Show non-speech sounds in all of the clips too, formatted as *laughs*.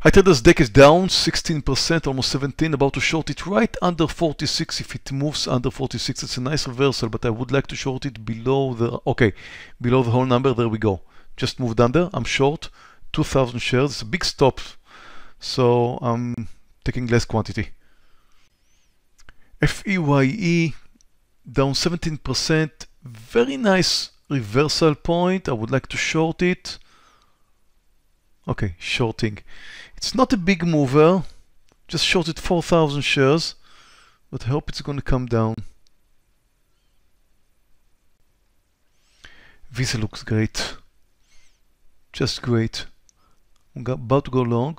I tell this deck is down 16%, almost 17, about to short it right under 46. If it moves under 46, it's a nice reversal, but I would like to short it below the, okay, below the whole number. There we go. Just moved under. I'm short 2,000 shares. It's a big stop, so I'm taking less quantity. FEYE down 17%. Very nice reversal point. I would like to short it. Okay, shorting. It's not a big mover, just shorted 4,000 shares, but I hope it's going to come down. Visa looks great, just great. I'm about to go long.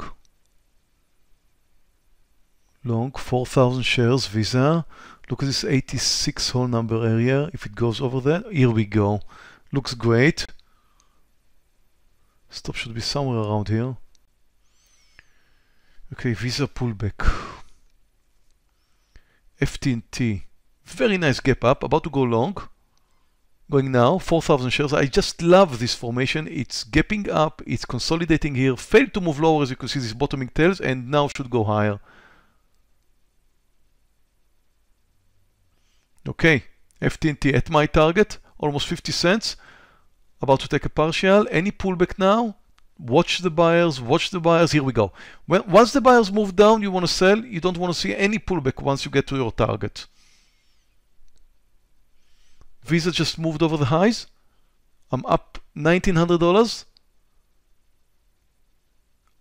Long, 4,000 shares, Visa. Look at this 86 whole number area. If it goes over that, here we go. Looks great. Stop should be somewhere around here. Okay, Visa pullback. FTT. Very nice gap up, about to go long. Going now, 4,000 shares. I just love this formation. It's gapping up, it's consolidating here, failed to move lower as you can see, this bottoming tails, and now should go higher. Okay, FTT at my target, almost 50 cents. About to take a partial. Any pullback now? Watch the buyers, watch the buyers. Here we go. When, once the buyers move down, you want to sell. You don't want to see any pullback once you get to your target. Visa just moved over the highs. I'm up $1,900.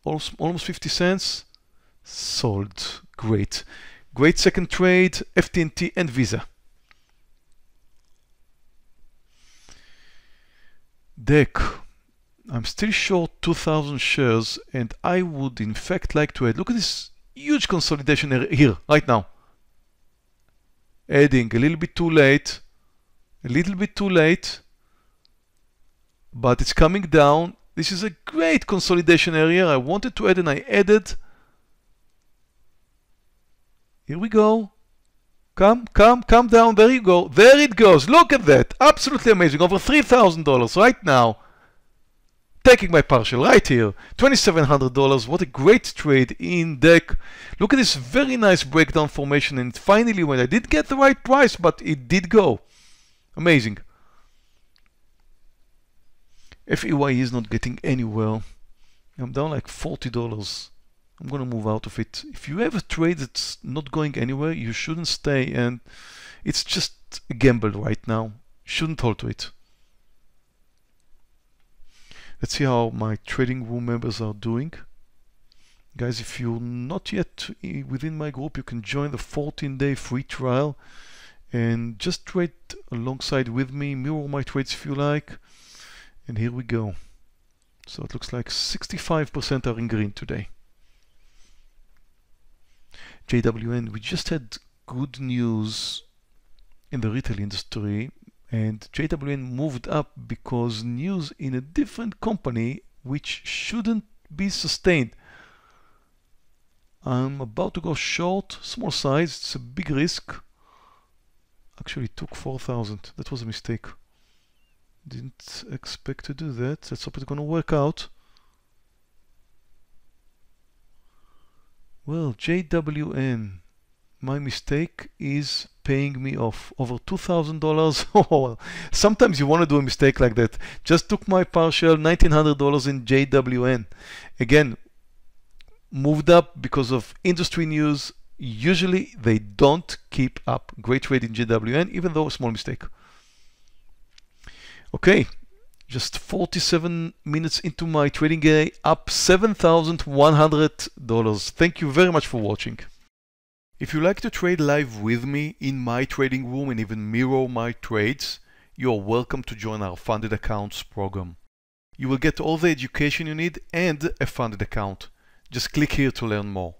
Almost, almost 50 cents. Sold. Great. Great second trade, FTNT and Visa. Deck. I'm still short 2,000 shares and I would in fact like to add, look at this huge consolidation here, right now. Adding a little bit too late, a little bit too late, but it's coming down. This is a great consolidation area. I wanted to add and I added. Here we go. Come, come, come down. There you go. There it goes. Look at that. Absolutely amazing. Over $3,000 right now taking my partial right here. $2,700, what a great trade in deck. Look at this very nice breakdown formation and finally when I did get the right price, but it did go. Amazing. FEY is not getting anywhere. I'm down like $40. I'm gonna move out of it. If you have a trade that's not going anywhere, you shouldn't stay and it's just a gamble right now. Shouldn't hold to it. Let's see how my trading room members are doing. Guys, if you're not yet eh, within my group, you can join the 14-day free trial and just trade alongside with me, mirror my trades if you like. And here we go. So it looks like 65% are in green today. JWN, we just had good news in the retail industry and JWN moved up because news in a different company which shouldn't be sustained. I'm about to go short, small size, it's a big risk. Actually took 4,000, that was a mistake. Didn't expect to do that, let's hope it's gonna work out. Well, JWN, my mistake is paying me off over $2,000 *laughs* sometimes you want to do a mistake like that. Just took my partial $1,900 in JWN. Again, moved up because of industry news. Usually they don't keep up. Great trade in JWN, even though a small mistake. Okay, just 47 minutes into my trading day, up $7,100. Thank you very much for watching. If you like to trade live with me in my trading room and even mirror my trades, you are welcome to join our funded accounts program. You will get all the education you need and a funded account. Just click here to learn more.